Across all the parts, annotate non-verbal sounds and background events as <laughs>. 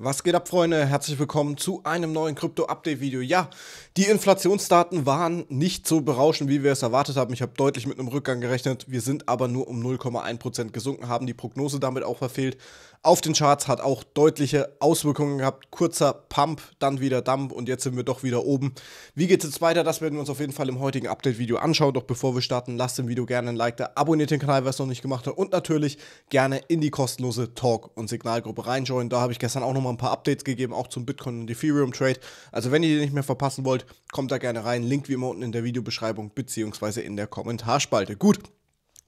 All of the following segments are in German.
Was geht ab, Freunde? Herzlich willkommen zu einem neuen Krypto-Update-Video. Ja, die Inflationsdaten waren nicht so berauschend, wie wir es erwartet haben. Ich habe deutlich mit einem Rückgang gerechnet. Wir sind aber nur um 0,1% gesunken, haben die Prognose damit auch verfehlt auf den Charts, hat auch deutliche Auswirkungen gehabt. Kurzer Pump, dann wieder Dump und jetzt sind wir doch wieder oben. Wie geht es jetzt weiter? Das werden wir uns auf jeden Fall im heutigen Update-Video anschauen. Doch bevor wir starten, lasst dem Video gerne ein Like da, abonniert den Kanal, wer es noch nicht gemacht hat und natürlich gerne in die kostenlose Talk- und Signalgruppe reinjoinen. Da habe ich gestern auch nochmal ein paar Updates gegeben, auch zum Bitcoin und Ethereum-Trade. Also wenn ihr die nicht mehr verpassen wollt, kommt da gerne rein. Link wie immer unten in der Videobeschreibung bzw. in der Kommentarspalte. Gut.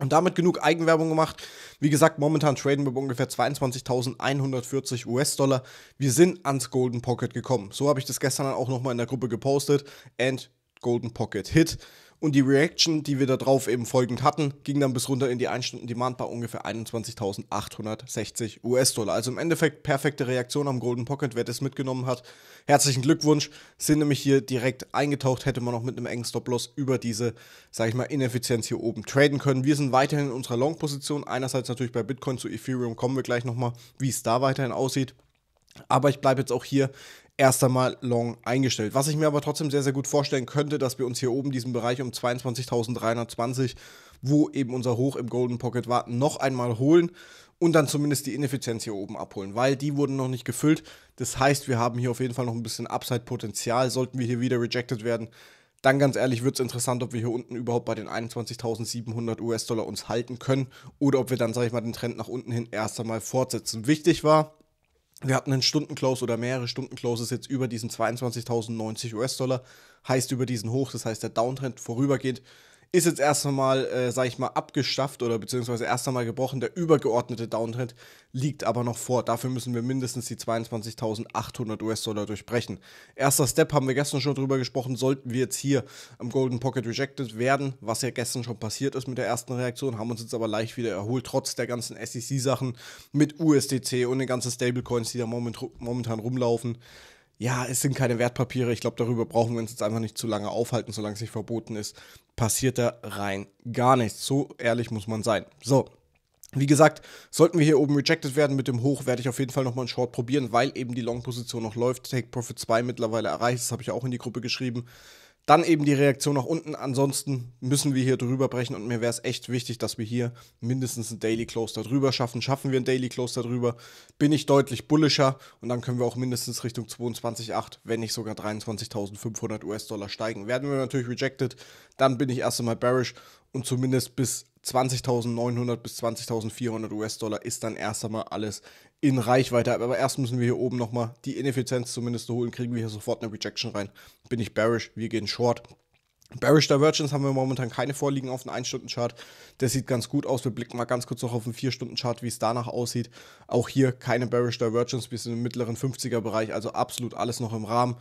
Und damit genug Eigenwerbung gemacht. Wie gesagt, momentan traden wir bei ungefähr 22.140 US-Dollar. Wir sind ans Golden Pocket gekommen. So habe ich das gestern auch nochmal in der Gruppe gepostet. And Golden Pocket Hit. Und die Reaction, die wir darauf eben folgend hatten, ging dann bis runter in die 1 Stunden Demand bei ungefähr 21.860 US-Dollar. Also im Endeffekt perfekte Reaktion am Golden Pocket, wer das mitgenommen hat. Herzlichen Glückwunsch, sind nämlich hier direkt eingetaucht, hätte man noch mit einem engen Stop-Loss über diese, sag ich mal, Ineffizienz hier oben traden können. Wir sind weiterhin in unserer Long-Position, einerseits natürlich bei Bitcoin zu Ethereum kommen wir gleich nochmal, wie es da weiterhin aussieht. Aber ich bleibe jetzt auch hier erst einmal long eingestellt. Was ich mir aber trotzdem sehr, sehr gut vorstellen könnte, dass wir uns hier oben diesen Bereich um 22.320, wo eben unser Hoch im Golden Pocket war, noch einmal holen und dann zumindest die Ineffizienz hier oben abholen, weil die wurden noch nicht gefüllt. Das heißt, wir haben hier auf jeden Fall noch ein bisschen Upside-Potenzial. Sollten wir hier wieder rejected werden, dann ganz ehrlich wird es interessant, ob wir hier unten überhaupt bei den 21.700 US-Dollar uns halten können oder ob wir dann, sage ich mal, den Trend nach unten hin erst einmal fortsetzen. Wichtig war, wir hatten einen Stundenclose oder mehrere Stundencloses jetzt über diesen 22.090 US-Dollar, heißt über diesen Hoch, das heißt der Downtrend vorübergehend ist jetzt erst einmal, äh, sag ich mal, abgeschafft oder beziehungsweise erst einmal gebrochen. Der übergeordnete Downtrend liegt aber noch vor. Dafür müssen wir mindestens die 22.800 US-Dollar durchbrechen. Erster Step haben wir gestern schon drüber gesprochen. Sollten wir jetzt hier am Golden Pocket rejected werden, was ja gestern schon passiert ist mit der ersten Reaktion, haben uns jetzt aber leicht wieder erholt, trotz der ganzen SEC-Sachen mit USDC und den ganzen Stablecoins, die da momentan rumlaufen ja, es sind keine Wertpapiere, ich glaube, darüber brauchen wir uns jetzt einfach nicht zu lange aufhalten, solange es nicht verboten ist, passiert da rein gar nichts. So ehrlich muss man sein. So, wie gesagt, sollten wir hier oben rejected werden mit dem Hoch, werde ich auf jeden Fall nochmal einen Short probieren, weil eben die Long-Position noch läuft. Take Profit 2 mittlerweile erreicht, das habe ich auch in die Gruppe geschrieben dann eben die Reaktion nach unten. Ansonsten müssen wir hier drüber brechen und mir wäre es echt wichtig, dass wir hier mindestens ein Daily Close darüber schaffen. Schaffen wir ein Daily Close darüber, bin ich deutlich bullischer und dann können wir auch mindestens Richtung 22,8, wenn nicht sogar 23.500 US-Dollar steigen. Werden wir natürlich rejected, dann bin ich erst einmal bearish und zumindest bis 20.900 bis 20.400 US-Dollar ist dann erst einmal alles in Reichweite. Aber erst müssen wir hier oben nochmal die Ineffizienz zumindest holen, kriegen wir hier sofort eine Rejection rein. Bin ich bearish, wir gehen short. Bearish Divergence haben wir momentan keine vorliegen auf dem 1-Stunden-Chart. Das sieht ganz gut aus. Wir blicken mal ganz kurz noch auf den 4-Stunden-Chart, wie es danach aussieht. Auch hier keine Bearish Divergence. Wir sind im mittleren 50er-Bereich, also absolut alles noch im Rahmen.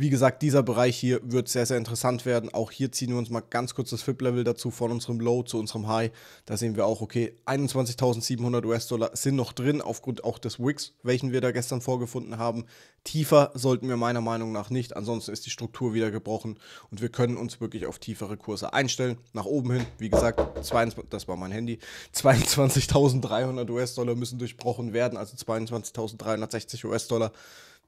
Wie gesagt, dieser Bereich hier wird sehr, sehr interessant werden. Auch hier ziehen wir uns mal ganz kurz das FIP-Level dazu von unserem Low zu unserem High. Da sehen wir auch, okay, 21.700 US-Dollar sind noch drin, aufgrund auch des Wix, welchen wir da gestern vorgefunden haben. Tiefer sollten wir meiner Meinung nach nicht, ansonsten ist die Struktur wieder gebrochen und wir können uns wirklich auf tiefere Kurse einstellen. Nach oben hin, wie gesagt, 22, das war mein Handy, 22.300 <laughs> US-Dollar müssen durchbrochen werden, also 22.360 US-Dollar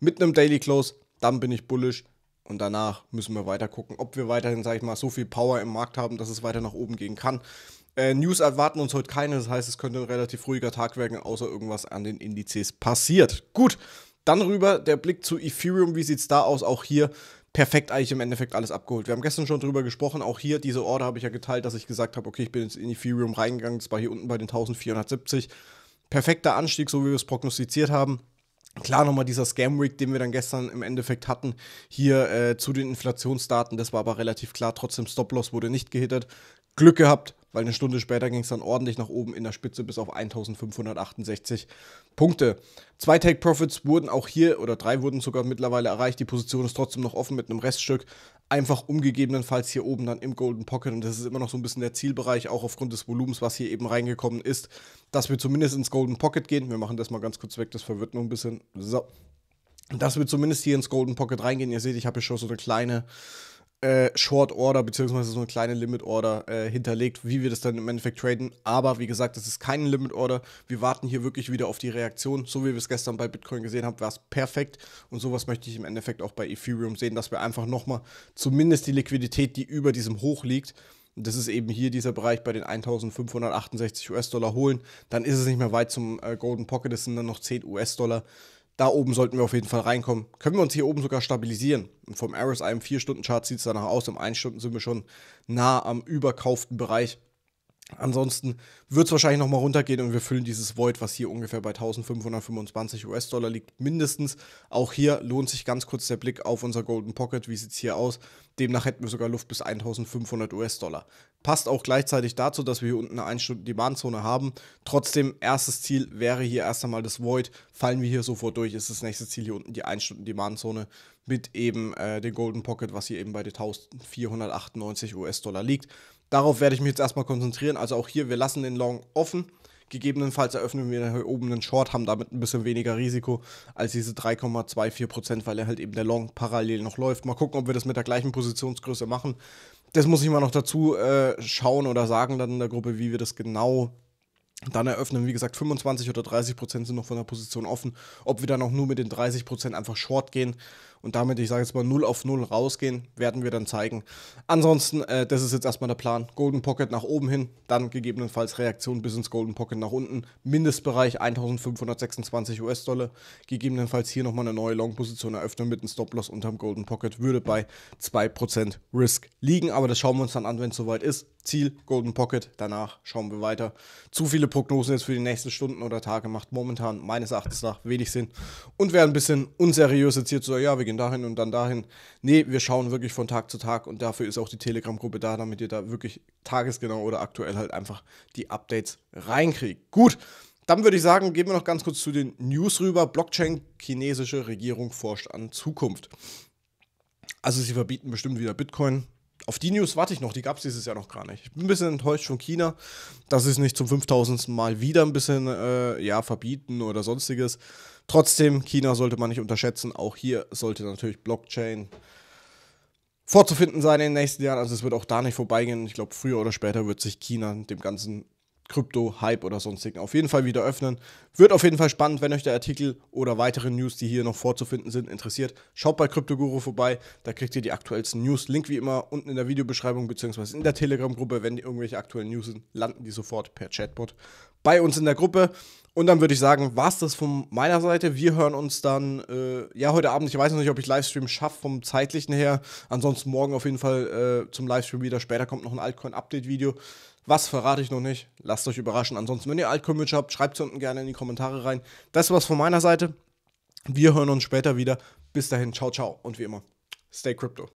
mit einem Daily Close dann bin ich bullisch und danach müssen wir weiter gucken, ob wir weiterhin, sage ich mal, so viel Power im Markt haben, dass es weiter nach oben gehen kann. Äh, News erwarten uns heute keine, das heißt, es könnte ein relativ ruhiger Tag werden, außer irgendwas an den Indizes passiert. Gut, dann rüber der Blick zu Ethereum, wie sieht es da aus? Auch hier perfekt eigentlich im Endeffekt alles abgeholt. Wir haben gestern schon drüber gesprochen, auch hier diese Order habe ich ja geteilt, dass ich gesagt habe, okay, ich bin jetzt in Ethereum reingegangen, das war hier unten bei den 1470. Perfekter Anstieg, so wie wir es prognostiziert haben. Klar nochmal dieser Scam Week, den wir dann gestern im Endeffekt hatten, hier äh, zu den Inflationsdaten, das war aber relativ klar, trotzdem Stop-Loss wurde nicht gehittert. Glück gehabt, weil eine Stunde später ging es dann ordentlich nach oben in der Spitze bis auf 1568 Punkte. Zwei Take Profits wurden auch hier oder drei wurden sogar mittlerweile erreicht. Die Position ist trotzdem noch offen mit einem Reststück, einfach umgegebenenfalls hier oben dann im Golden Pocket. Und das ist immer noch so ein bisschen der Zielbereich, auch aufgrund des Volumens, was hier eben reingekommen ist, dass wir zumindest ins Golden Pocket gehen. Wir machen das mal ganz kurz weg, das verwirrt nur ein bisschen. So. Dass wir zumindest hier ins Golden Pocket reingehen. Ihr seht, ich habe hier schon so eine kleine äh, Short Order beziehungsweise so eine kleine Limit Order äh, hinterlegt, wie wir das dann im Endeffekt traden. Aber wie gesagt, das ist keine Limit Order. Wir warten hier wirklich wieder auf die Reaktion. So wie wir es gestern bei Bitcoin gesehen haben, war es perfekt. Und sowas möchte ich im Endeffekt auch bei Ethereum sehen, dass wir einfach nochmal zumindest die Liquidität, die über diesem Hoch liegt, und das ist eben hier dieser Bereich bei den 1568 US-Dollar holen, dann ist es nicht mehr weit zum äh, Golden Pocket, das sind dann noch 10 US-Dollar. Da oben sollten wir auf jeden Fall reinkommen. Können wir uns hier oben sogar stabilisieren. Und vom RSI im 4-Stunden-Chart sieht es danach aus. Im 1-Stunden sind wir schon nah am überkauften Bereich. Ansonsten wird es wahrscheinlich nochmal runtergehen und wir füllen dieses Void, was hier ungefähr bei 1525 US-Dollar liegt, mindestens. Auch hier lohnt sich ganz kurz der Blick auf unser Golden Pocket. Wie sieht es hier aus? Demnach hätten wir sogar Luft bis 1500 US-Dollar. Passt auch gleichzeitig dazu, dass wir hier unten eine 1-Stunden-Demand-Zone haben. Trotzdem, erstes Ziel wäre hier erst einmal das Void. Fallen wir hier sofort durch, ist das nächste Ziel hier unten die 1-Stunden-Demand-Zone mit eben äh, den Golden Pocket, was hier eben bei den 1498 US-Dollar liegt. Darauf werde ich mich jetzt erstmal konzentrieren. Also auch hier, wir lassen den Long offen. Gegebenenfalls eröffnen wir hier oben einen Short, haben damit ein bisschen weniger Risiko als diese 3,24%, weil er halt eben der Long parallel noch läuft. Mal gucken, ob wir das mit der gleichen Positionsgröße machen. Das muss ich mal noch dazu äh, schauen oder sagen dann in der Gruppe, wie wir das genau dann eröffnen. Wie gesagt, 25 oder 30% sind noch von der Position offen. Ob wir dann auch nur mit den 30% einfach Short gehen und damit, ich sage jetzt mal 0 auf 0 rausgehen, werden wir dann zeigen. Ansonsten, äh, das ist jetzt erstmal der Plan. Golden Pocket nach oben hin, dann gegebenenfalls Reaktion bis ins Golden Pocket nach unten. Mindestbereich 1526 US-Dollar. Gegebenenfalls hier nochmal eine neue Long-Position eröffnen mit einem Stop-Loss unterm Golden Pocket. Würde bei 2% Risk liegen, aber das schauen wir uns dann an, wenn es soweit ist. Ziel Golden Pocket, danach schauen wir weiter. Zu viele Prognosen jetzt für die nächsten Stunden oder Tage macht momentan meines Erachtens nach wenig Sinn und wäre ein bisschen unseriös jetzt hier zu sagen, ja, wir gehen gehen dahin und dann dahin. Nee, wir schauen wirklich von Tag zu Tag und dafür ist auch die Telegram-Gruppe da, damit ihr da wirklich tagesgenau oder aktuell halt einfach die Updates reinkriegt. Gut, dann würde ich sagen, gehen wir noch ganz kurz zu den News rüber. Blockchain, chinesische Regierung forscht an Zukunft. Also sie verbieten bestimmt wieder Bitcoin auf die News warte ich noch, die gab es dieses Jahr noch gar nicht. Ich bin ein bisschen enttäuscht von China, dass sie es nicht zum 5000. Mal wieder ein bisschen äh, ja, verbieten oder sonstiges. Trotzdem, China sollte man nicht unterschätzen. Auch hier sollte natürlich Blockchain vorzufinden sein in den nächsten Jahren. Also es wird auch da nicht vorbeigehen. Ich glaube, früher oder später wird sich China dem Ganzen Krypto-Hype oder sonstigen auf jeden Fall wieder öffnen. Wird auf jeden Fall spannend, wenn euch der Artikel oder weitere News, die hier noch vorzufinden sind, interessiert. Schaut bei Kryptoguru vorbei, da kriegt ihr die aktuellsten News. Link wie immer unten in der Videobeschreibung bzw. in der Telegram-Gruppe. Wenn irgendwelche aktuellen News sind, landen die sofort per Chatbot bei uns in der Gruppe. Und dann würde ich sagen, war es das von meiner Seite. Wir hören uns dann, äh, ja, heute Abend. Ich weiß noch nicht, ob ich Livestream schaffe vom zeitlichen her. Ansonsten morgen auf jeden Fall äh, zum Livestream wieder. Später kommt noch ein Altcoin-Update-Video. Was verrate ich noch nicht? Lasst euch überraschen. Ansonsten, wenn ihr alt habt, schreibt es unten gerne in die Kommentare rein. Das war's von meiner Seite. Wir hören uns später wieder. Bis dahin, ciao, ciao und wie immer, stay crypto.